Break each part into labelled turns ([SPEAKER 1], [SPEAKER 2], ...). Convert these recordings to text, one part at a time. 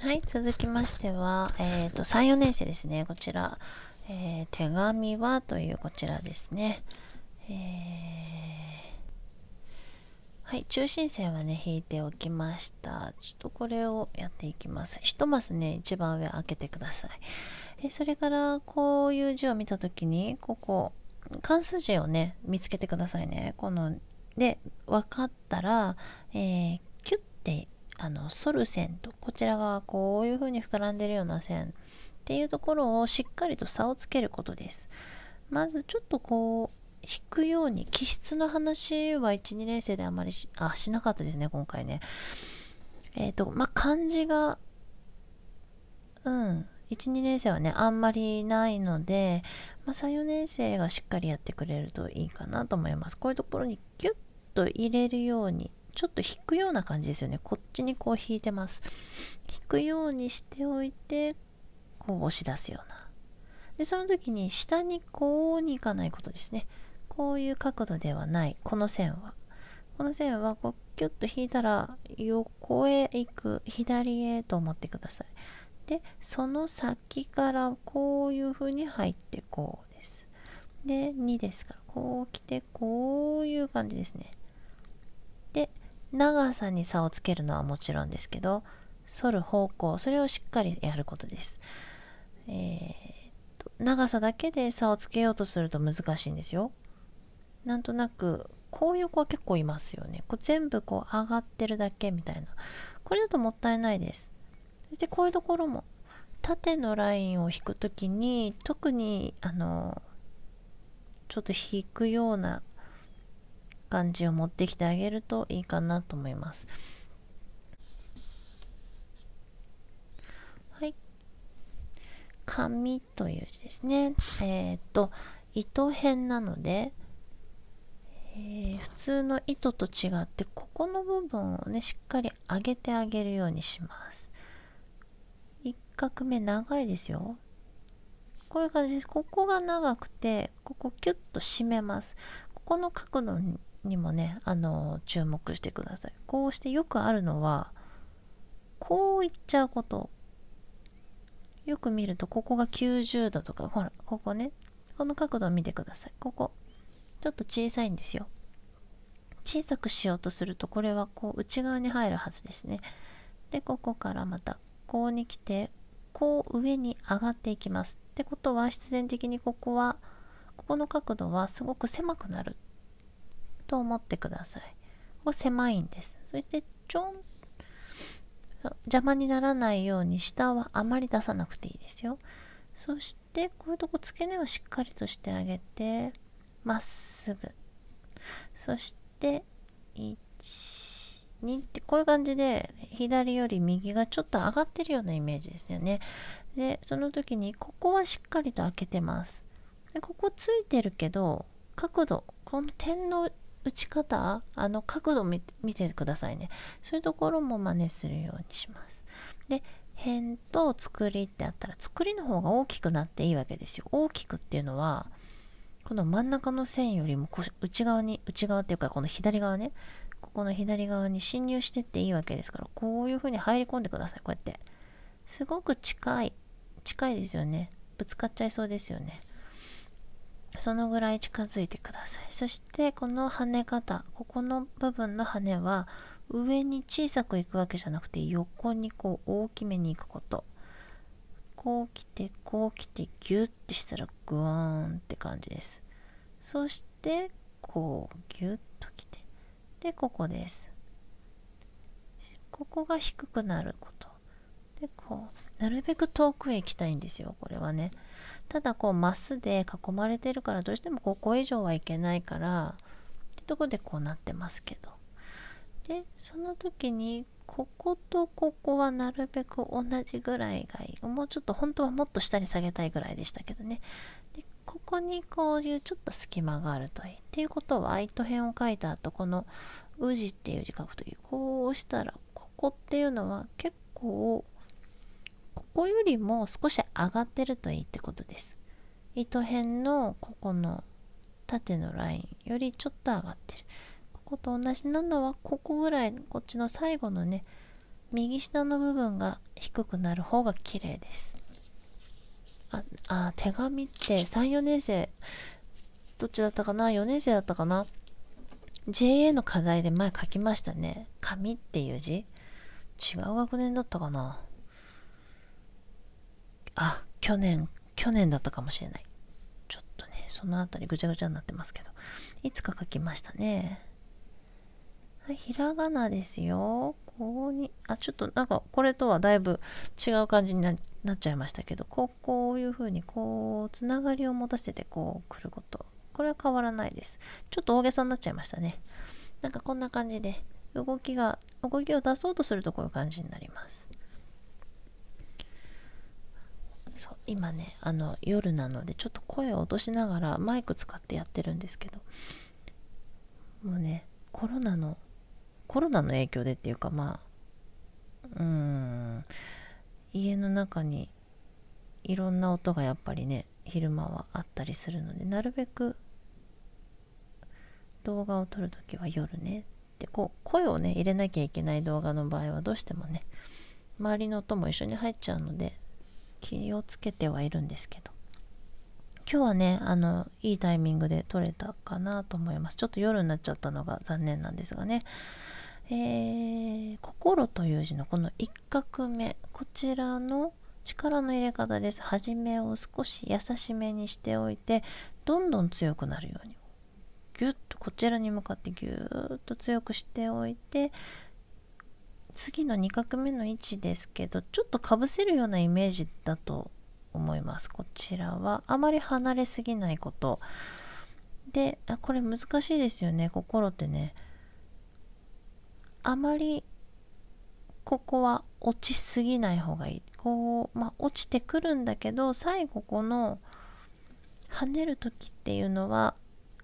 [SPEAKER 1] はい続きましては、えーと、34年生ですねこちら、えー、手紙は」というこちらですね、えー、はい中心線はね引いておきましたちょっとこれをやっていきます1マスね一番上開けてくださいえそれからこういう字を見た時にここ関数字をね見つけてくださいねこので分かったら、えー、キュッてあの反る線とこちらがこういう風に膨らんでるような線っていうところをしっかりと差をつけることですまずちょっとこう引くように気質の話は12年生であまりしあしなかったですね今回ねえっ、ー、とまあ漢字がうん12年生はねあんまりないので、まあ、34年生がしっかりやってくれるといいかなと思いますこういうところにギュッと入れるようにちょっと引くような感じですよねこっちにこう引いてます引くようにしておいてこう押し出すようなでその時に下にこうに行かないことですねこういう角度ではないこの線はこの線はこうキュッと引いたら横へ行く左へと思ってくださいでその先からこういう風に入ってこうですで2ですからこう来てこういう感じですね長さに差をつけるのはもちろんですけど反る方向それをしっかりやることです、えー、長さだけで差をつけようとすると難しいんですよなんとなくこういう子は結構いますよねこう全部こう上がってるだけみたいなこれだともったいないですそしてこういうところも縦のラインを引く時に特にあのちょっと引くような感じを持ってきてあげるといいかなと思います。はい。紙という字ですね。えっ、と、糸編なので、えー、普通の糸と違ってここの部分をねしっかり上げてあげるようにします1画目長いですよこういう感じですここが長くてここキュッと締めますここの角度にもねあの注目してくださいこうしてよくあるのはこういっちゃうことよく見るとここが90度とかほらここねこの角度を見てくださいここちょっと小さいんですよ小さくしようとするとこれはこう内側に入るはずですねでここからまたこうに来てこう上に上がっていきますってことは必然的にここはここの角度はすごく狭くなると思ってください。ここ狭いんです。そしてちょんそう邪魔にならないように下はあまり出さなくていいですよ。そしてこういうとこ付け根はしっかりとしてあげてまっすぐ。そして12ってこういう感じで左より右がちょっと上がってるようなイメージですよね。でその時にここはしっかりと開けてます。でここついてるけど角度この点の打ち方あの角度見てくださいねそういうところも真似するようにしますで辺と作りってあったら作りの方が大きくなっていいわけですよ大きくっていうのはこの真ん中の線よりも内側に内側っていうかこの左側ねここの左側に侵入してっていいわけですからこういう風に入り込んでくださいこうやってすごく近い近いですよねぶつかっちゃいそうですよねそのぐらい近づいてくださいそしてこの跳ね方ここの部分の跳ねは上に小さくいくわけじゃなくて横にこう大きめにいくことこう来てこう来てギュッてしたらグワーンって感じですそしてこうギュッと来てでここですここが低くなることでこうなるべく遠くへ行きたいんですよこれはねただこうマスで囲まれてるからどうしても5個以上はいけないからってとこでこうなってますけどでその時にこことここはなるべく同じぐらいがいいもうちょっと本当はもっと下に下げたいぐらいでしたけどねでここにこういうちょっと隙間があるといいっていうことは糸辺を書いた後この「宇治」っていう字書く時こうしたらここっていうのは結構ここよりも少し上がってるといいってことです糸辺のここの縦のラインよりちょっと上がってるここと同じなのはここぐらいこっちの最後のね右下の部分が低くなる方が綺麗ですああ手紙って34年生どっちだったかな4年生だったかな JA の課題で前書きましたね紙っていう字違う学年だったかなあ去年去年だったかもしれないちょっとねその辺りぐちゃぐちゃになってますけどいつか書きましたねはいひらがなですよここにあちょっとなんかこれとはだいぶ違う感じになっちゃいましたけどこうこういう風にこうつながりを持たせてこう来ることこれは変わらないですちょっと大げさになっちゃいましたねなんかこんな感じで動きが動きを出そうとするとこういう感じになりますそう今ねあの夜なのでちょっと声を落としながらマイク使ってやってるんですけどもうねコロナのコロナの影響でっていうかまあうん家の中にいろんな音がやっぱりね昼間はあったりするのでなるべく動画を撮るときは夜ねってこう声をね入れなきゃいけない動画の場合はどうしてもね周りの音も一緒に入っちゃうので気をつけてはいるんですけど今日はねあのいいタイミングで撮れたかなと思いますちょっと夜になっちゃったのが残念なんですがねえー、心という字のこの1画目こちらの力の入れ方です始めを少し優しめにしておいてどんどん強くなるようにギュッとこちらに向かってギューッと強くしておいて次の2画目の位置ですけどちょっとかぶせるようなイメージだと思いますこちらはあまり離れすぎないことであこれ難しいですよね心ってねあまりここは落ちすぎない方がいいこう、まあ、落ちてくるんだけど最後この跳ねる時っていうのは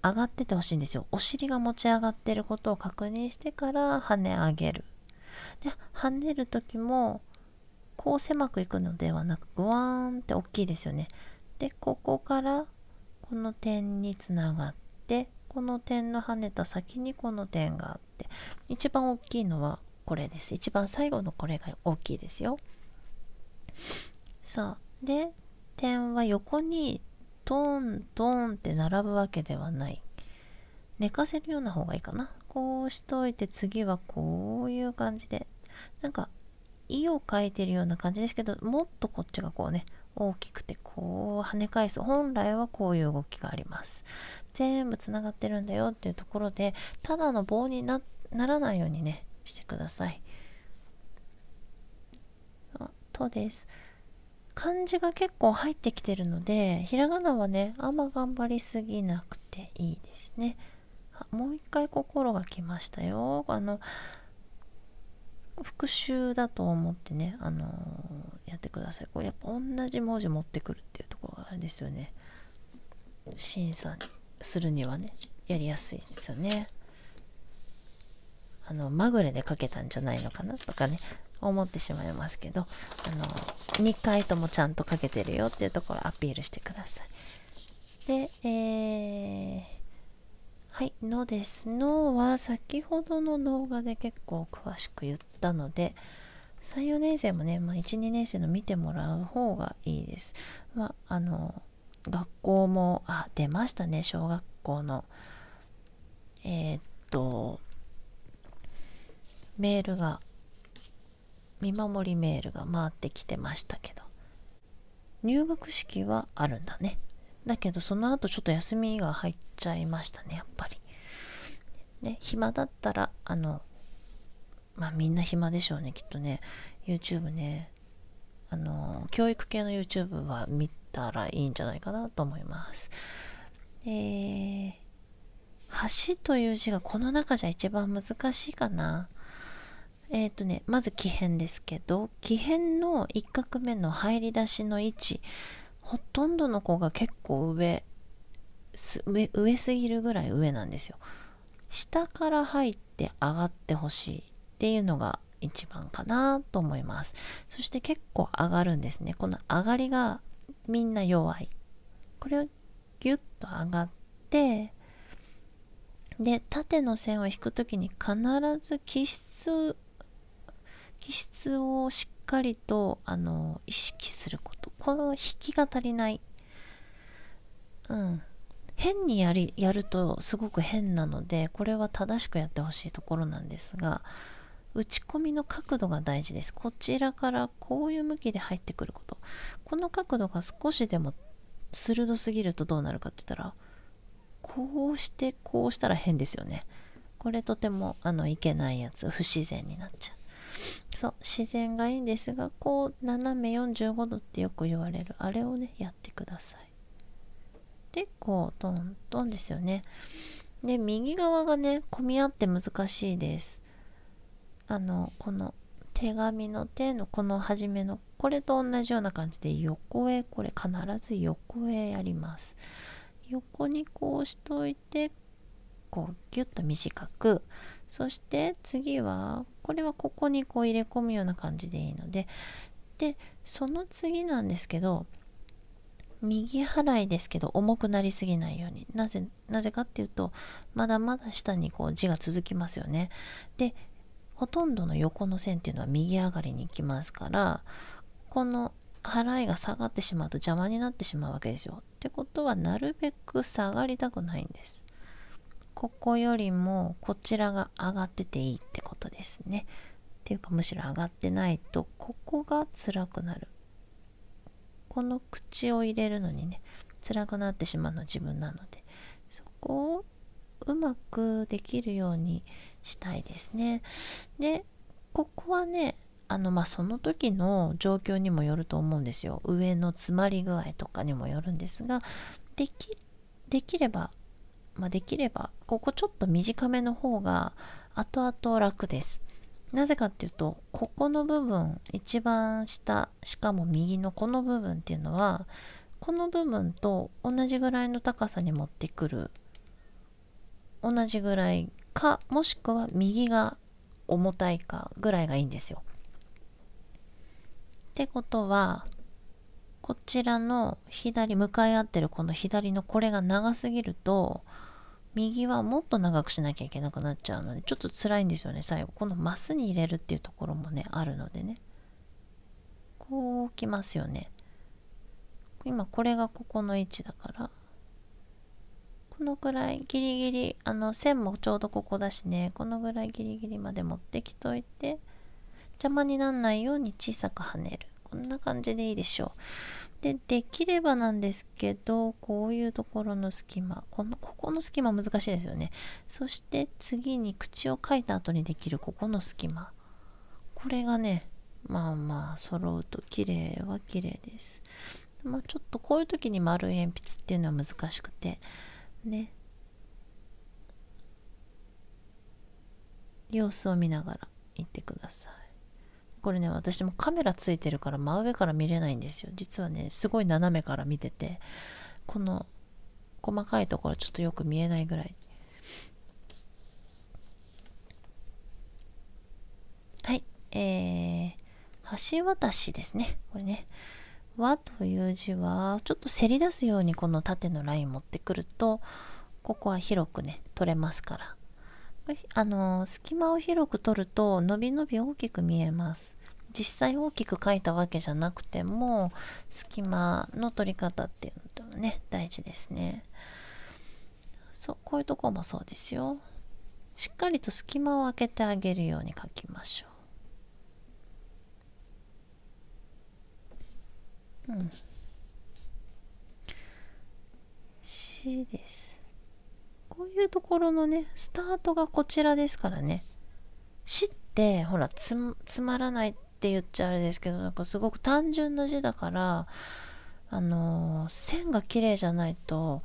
[SPEAKER 1] 上がっててほしいんですよお尻が持ち上がってることを確認してから跳ね上げるで跳ねる時もこう狭くいくのではなくグワーンって大きいですよねでここからこの点につながってこの点の跳ねた先にこの点があって一番大きいのはこれです一番最後のこれが大きいですよさあで点は横にトントンって並ぶわけではない寝かせるような方がいいかなこうしといて次はこういう感じでなんか意を描いてるような感じですけどもっとこっちがこうね大きくてこう跳ね返す本来はこういう動きがあります全部つながってるんだよっていうところでただの棒にならないようにねしてくださいあとです漢字が結構入ってきてるのでひらがなはねあんま頑張りすぎなくていいですね。もう一回心が来ましたよあの復習だと思ってね、あのー、やってくださいこれやっぱ同じ文字持ってくるっていうところがあれですよね審査するにはねやりやすいですよねあのまぐれで書けたんじゃないのかなとかね思ってしまいますけどあの2回ともちゃんと書けてるよっていうところをアピールしてくださいでえーはい「の」です「の」は先ほどの動画で結構詳しく言ったので34年生もね、まあ、12年生の見てもらう方がいいです。まあ、あの学校もあ出ましたね小学校のえー、っとメールが見守りメールが回ってきてましたけど入学式はあるんだね。だけどその後ちょっと休みが入っちゃいましたねやっぱり。ね暇だったらあのまあみんな暇でしょうねきっとね YouTube ねあの教育系の YouTube は見たらいいんじゃないかなと思います。えー、橋という字がこの中じゃ一番難しいかな。えっ、ー、とね、まず木偏ですけど、木偏の1画目の入り出しの位置ほとんどの子が結構上上上すぎるぐらい上なんですよ下から入って上がってほしいっていうのが一番かなと思いますそして結構上がるんですねこの上がりがみんな弱いこれをギュッと上がってで縦の線を引く時に必ず気質気質をしっかりとあの意識することこの引きが足りないうん変にやりやるとすごく変なのでこれは正しくやってほしいところなんですが打ち込みの角度が大事ですこちらからこういう向きで入ってくることこの角度が少しでも鋭すぎるとどうなるかって言ったらこうしてこうしたら変ですよねこれとてもあのいけないやつ不自然になっちゃうそう自然がいいんですがこう斜め45度ってよく言われるあれをねやってくださいでこうトントンですよねで右側がね混み合って難しいですあのこの手紙の手のこの初めのこれと同じような感じで横へこれ必ず横へやります横にこうしといてこうギュッと短くそして次はこれはここにこう入れ込むような感じでいいのででその次なんですけど右払いですけど重くなりすぎないようになぜなぜかっていうとまだまだ下にこう字が続きますよねでほとんどの横の線っていうのは右上がりに行きますからこの払いが下がってしまうと邪魔になってしまうわけですよってことはなるべく下がりたくないんですここよりもこちらが上がってていいってことですねっていうかむしろ上がってないとここが辛くなるこの口を入れるのにね辛くなってしまうの自分なのでそこをうまくできるようにしたいですねでここはねあのまあその時の状況にもよると思うんですよ上の詰まり具合とかにもよるんですができできればまあ、できればここちょっと短めの方が後々楽です。なぜかっていうとここの部分一番下しかも右のこの部分っていうのはこの部分と同じぐらいの高さに持ってくる同じぐらいかもしくは右が重たいかぐらいがいいんですよ。ってことはこちらの左向かい合ってるこの左のこれが長すぎると右はもっと長くしなきゃいけなくなっちゃうのでちょっと辛いんですよね最後このマスに入れるっていうところもねあるのでねこうきますよね今これがここの位置だからこのぐらいギリギリあの線もちょうどここだしねこのぐらいギリギリまで持ってきといて邪魔にならないように小さく跳ねるこんな感じでいいでしょう。で、できればなんですけど、こういうところの隙間、この、ここの隙間難しいですよね。そして次に口を書いた後にできるここの隙間。これがね、まあまあ揃うと綺麗は綺麗です。まあ、ちょっとこういう時に丸い鉛筆っていうのは難しくて、ね。様子を見ながら行ってください。これね私もカメラついてるから真上から見れないんですよ実はねすごい斜めから見ててこの細かいところちょっとよく見えないぐらいはいえー、橋渡しですねこれね和という字はちょっとせり出すようにこの縦のライン持ってくるとここは広くね取れますからあの隙間を広く取ると伸び伸び大きく見えます実際大きく描いたわけじゃなくても隙間の取り方っていうのね大事ですねそうこういうとこもそうですよしっかりと隙間を空けてあげるように描きましょううん C ですこういうところのねスタートがこちらですからねしってほらつまらないって言っちゃあれですけどなんかすごく単純な字だからあのー、線が綺麗じゃないと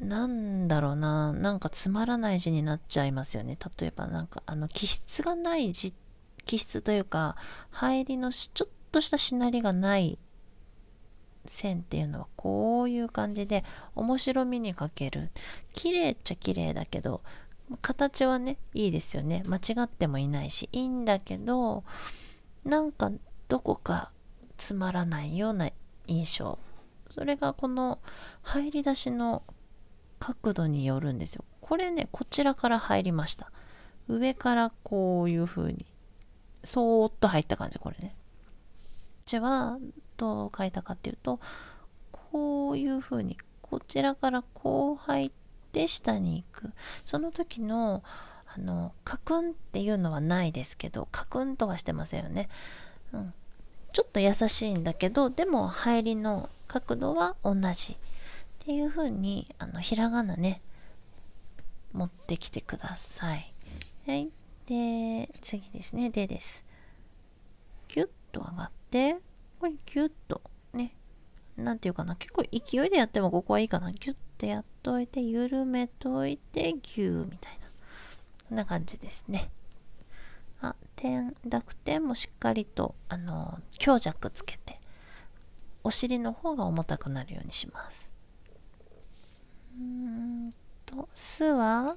[SPEAKER 1] なんだろうななんかつまらない字になっちゃいますよね例えばなんかあの気質がない字気質というか入りのちょっとしたしなりがない線っていうのはこういう感じで面白みにかける綺麗っちゃ綺麗だけど形はねいいですよね間違ってもいないしいいんだけどなんかどこかつまらないような印象それがこの入り出しの角度によるんですよこれねこちらから入りました上からこういう風にそーっと入った感じこれねちはどう書いたかっていうとこういうふうにこちらからこう入って下に行くその時のあのカクンっていうのはないですけどカクンとはしてませんよね、うん、ちょっと優しいんだけどでも入りの角度は同じっていうふうにあのひらがなね持ってきてくださいはいで次ですね「で」ですュッと上がってこれキュッとね何て言うかな結構勢いでやってもここはいいかなギュッとやっといて緩めといてギューみたいなこんな感じですねあ点濁点もしっかりとあの強弱つけてお尻の方が重たくなるようにしますうんと「す」は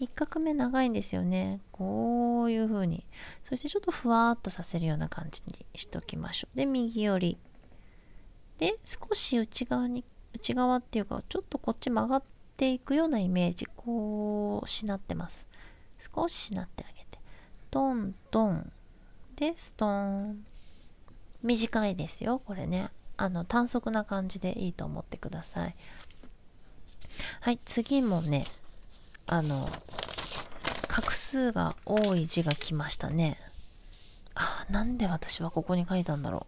[SPEAKER 1] 1画目長いんですよねこういう風にそしてちょっとふわっとさせるような感じにしときましょうで右寄りで少し内側に内側っていうかちょっとこっち曲がっていくようなイメージこうしなってます少ししなってあげてトントンでストーン短いですよこれねあの短足な感じでいいと思ってくださいはい次もねあの画数が多い字が来ましたねあなんで私はここに書いたんだろ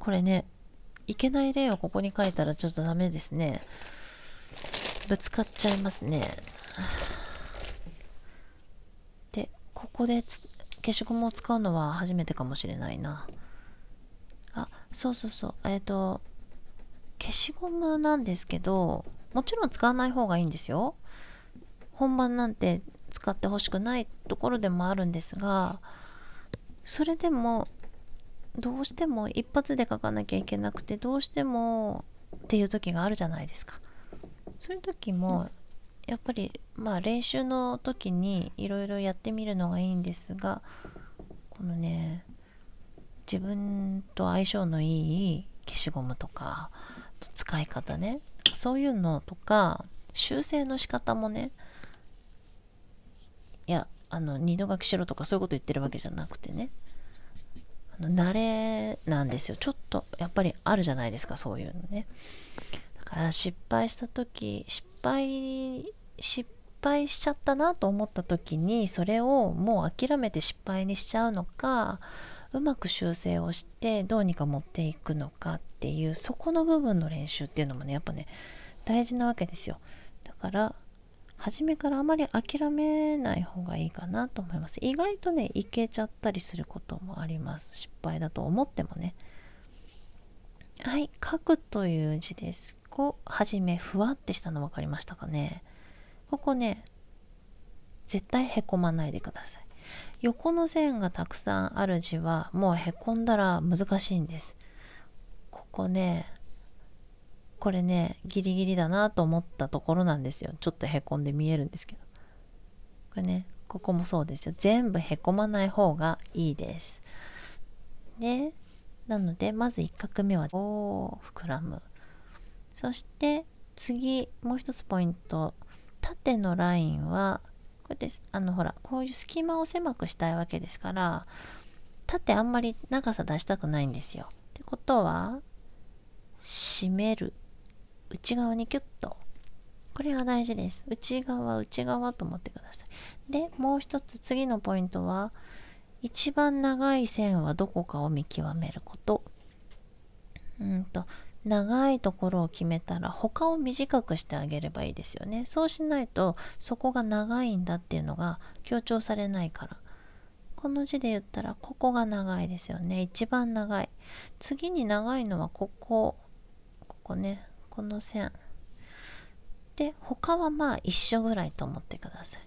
[SPEAKER 1] うこれねいけない例をここに書いたらちょっとダメですねぶつかっちゃいますねでここで消しゴムを使うのは初めてかもしれないなあそうそうそうえっ、ー、と消しゴムなんですけどもちろん使わない方がいいんですよ本番なんて使ってほしくないところでもあるんですがそれでもどうしても一発で書かなきゃいけなくてどうしてもっていう時があるじゃないですか。そういう時もやっぱりまあ練習の時にいろいろやってみるのがいいんですがこのね自分と相性のいい消しゴムとか使い方ねそういうのとか修正の仕方もねいやあの二度書きしろとかそういうこと言ってるわけじゃなくてねあの慣れなんですよちょっとやっぱりあるじゃないですかそういうのねだから失敗した時失敗失敗しちゃったなと思った時にそれをもう諦めて失敗にしちゃうのかうまく修正をしてどうにか持っていくのかっていうそこの部分の練習っていうのもねやっぱね大事なわけですよだから初めからあまり諦めない方がいいかなと思います意外とねいけちゃったりすることもあります失敗だと思ってもねはい書くという字ですこうはじめふわってしたの分かりましたかねここね絶対へこまないでください横の線がたくさんある字はもうへこんだら難しいんですここねこれねギリギリだなと思ったところなんですよちょっとへこんで見えるんですけどこれねここもそうですよ全部へこまない方がいいですでなのでまず1画目はお膨らむそして次もう一つポイント縦のラインはこれですあのほらこういう隙間を狭くしたいわけですから縦あんまり長さ出したくないんですよ。ってことは締める内側にキュッとこれが大事です内側内側と思ってくださいでもう一つ次のポイントは一番長い線はどこかを見極めることうんと長いところを決めたら他を短くしてあげればいいですよねそうしないとそこが長いんだっていうのが強調されないからこの字で言ったらここが長いですよね一番長い次に長いのはここここねこの線で他はまあ一緒ぐらいと思ってください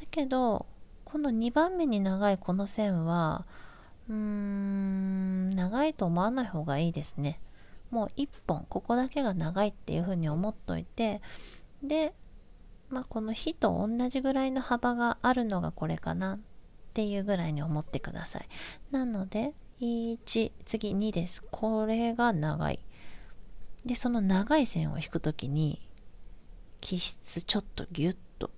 [SPEAKER 1] だけどこの2番目に長いこの線はうーん長いと思わない方がいいですねもう1本ここだけが長いっていうふうに思っといてで、まあ、この「火」と同じぐらいの幅があるのがこれかなっていうぐらいに思ってくださいなので1次2ですこれが長いでその長い線を引く時に気質ちょっとギュッと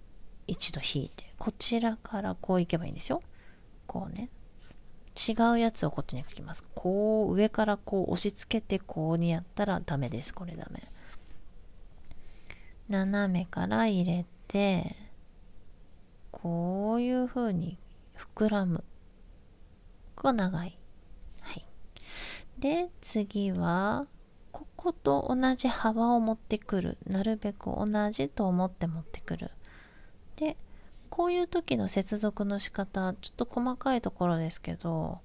[SPEAKER 1] 一度引いてこちらからこう行けばいいんですよこうね違うやつをこっちに書きますこう上からこう押し付けてこうにやったらダメですこれダメ斜めから入れてこういう風に膨らむこう長いはいで次はここと同じ幅を持ってくるなるべく同じと思って持ってくるでこういう時の接続の仕方ちょっと細かいところですけど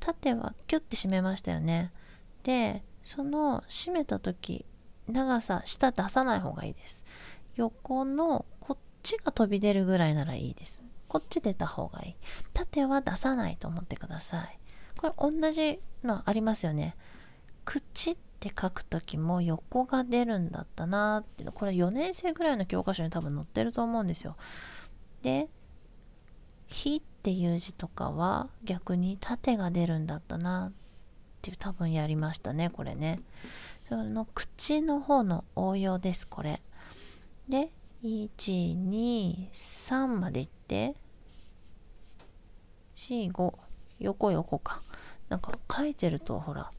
[SPEAKER 1] 縦はキュッて締めましたよねでその締めた時長さ下出さない方がいいです横のこっちが飛び出るぐらいならいいですこっち出た方がいい縦は出さないと思ってくださいこれ同じのありますよね口って書く時も横が出るんだったなってこれ4年生ぐらいの教科書に多分載ってると思うんですよ。で「日」っていう字とかは逆に縦が出るんだったなっていう多分やりましたねこれね。その口の方の応用ですこれ。で123までいって45横横か。なんか書いてるとほら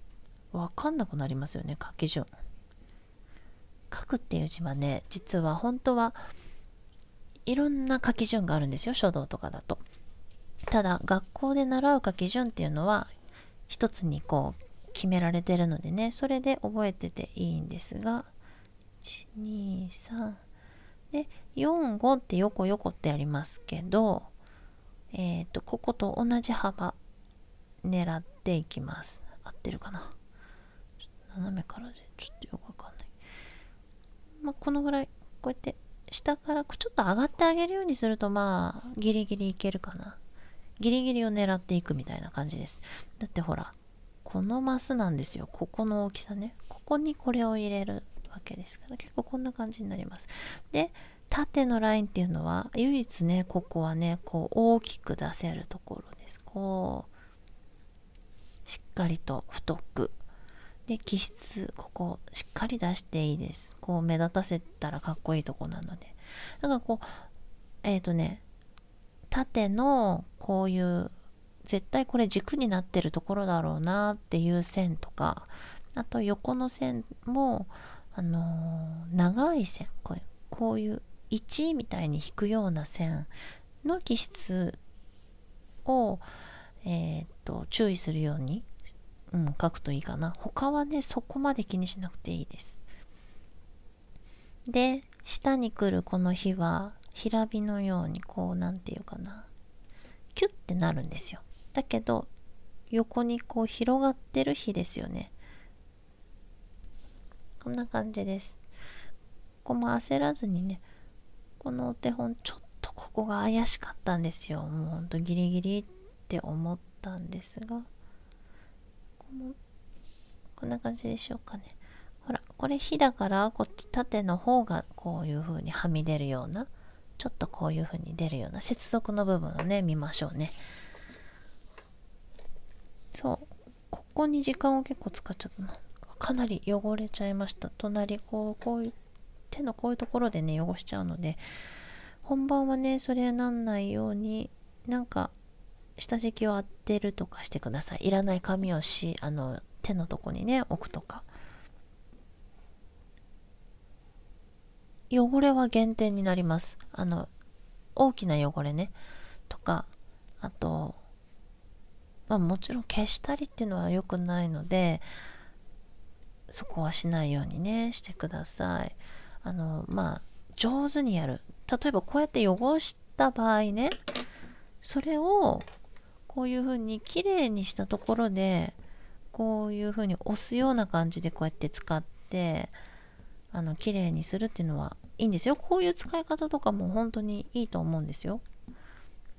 [SPEAKER 1] 分かんなくなりますよね書き順書くっていう字はね実は本当はいろんな書き順があるんですよ書道とかだとただ学校で習う書き順っていうのは一つにこう決められてるのでねそれで覚えてていいんですが123で45って横横ってありますけどえっ、ー、とここと同じ幅狙っていきます合ってるかな斜めからでちょっとよくわかんないまあこのぐらいこうやって下からちょっと上がってあげるようにするとまあギリギリいけるかなギリギリを狙っていくみたいな感じですだってほらこのマスなんですよここの大きさねここにこれを入れるわけですから結構こんな感じになりますで縦のラインっていうのは唯一ねここはねこう大きく出せるところですこうしっかりと太くで気質ここしっかり出していいですこう目立たせたらかっこいいとこなのでだからこうえっ、ー、とね縦のこういう絶対これ軸になってるところだろうなっていう線とかあと横の線もあのー、長い線こうこういう1みたいに引くような線の気質を、えー、っと注意するようにうん、書くといいかな。他はね、そこまで気にしなくていいです。で、下に来るこの日は、平火のようにこう、何て言うかな。キュッてなるんですよ。だけど、横にこう広がってる日ですよね。こんな感じです。ここも焦らずにね、このお手本ちょっとここが怪しかったんですよ。もうほんとギリギリって思ったんですが。こんな感じでしょうかねほらこれ火だからこっち縦の方がこういう風にはみ出るようなちょっとこういう風に出るような接続の部分をね見ましょうねそうここに時間を結構使っちゃったなかなり汚れちゃいました隣こうこういう手のこういうところでね汚しちゃうので本番はねそれなんないようになんか下敷きを当てるとかしてくださいいらない紙をしあの手のとこにね置くとか汚れは減点になりますあの大きな汚れねとかあとまあもちろん消したりっていうのは良くないのでそこはしないようにねしてくださいあのまあ上手にやる例えばこうやって汚した場合ねそれをこういうふうに綺麗にしたところでこういうふうに押すような感じでこうやって使ってあの綺麗にするっていうのはいいんですよこういう使い方とかも本当にいいと思うんですよ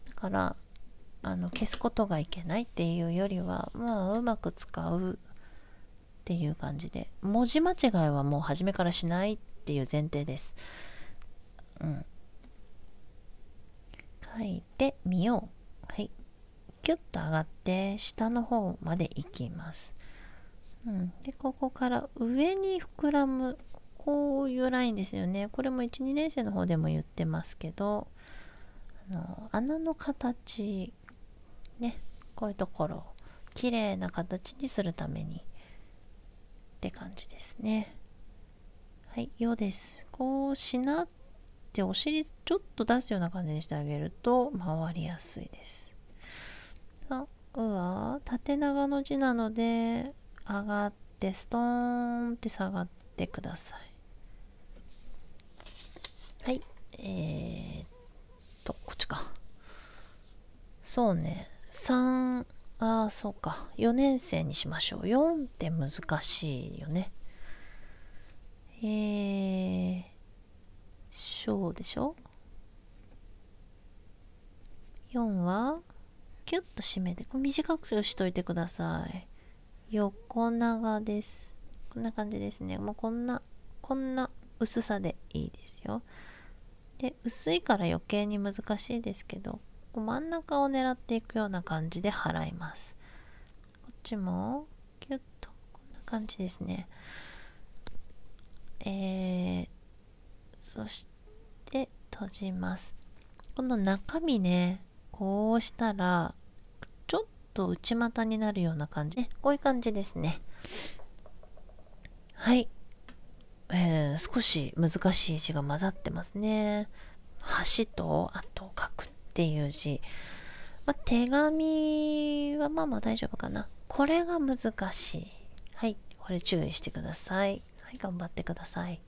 [SPEAKER 1] だからあの消すことがいけないっていうよりはまあうまく使うっていう感じで文字間違いはもう初めからしないっていう前提ですうん書いてみようはいキュッと上がって下の方まで行きます、うん、でここから上に膨らむこういうラインですよねこれも12年生の方でも言ってますけどあの穴の形ねこういうところをきれな形にするためにって感じですねはい「よ」うですこうしなってお尻ちょっと出すような感じにしてあげると回りやすいですうは縦長の字なので上がってストーンって下がってくださいはいえー、っとこっちかそうね3ああそうか4年生にしましょう4って難しいよねえー、小でしょ4はキュッと締めて短くしといてください横長ですこんな感じですねもうこんなこんな薄さでいいですよで薄いから余計に難しいですけど真ん中を狙っていくような感じで払いますこっちもキュッとこんな感じですねえー、そして閉じますこの中身ねこうしたらと内股になるような感じ、こういう感じですねはい、えー、少し難しい字が混ざってますね橋とあと書くっていう字、ま手紙はまあまあ大丈夫かなこれが難しいはいこれ注意してくださいはい頑張ってください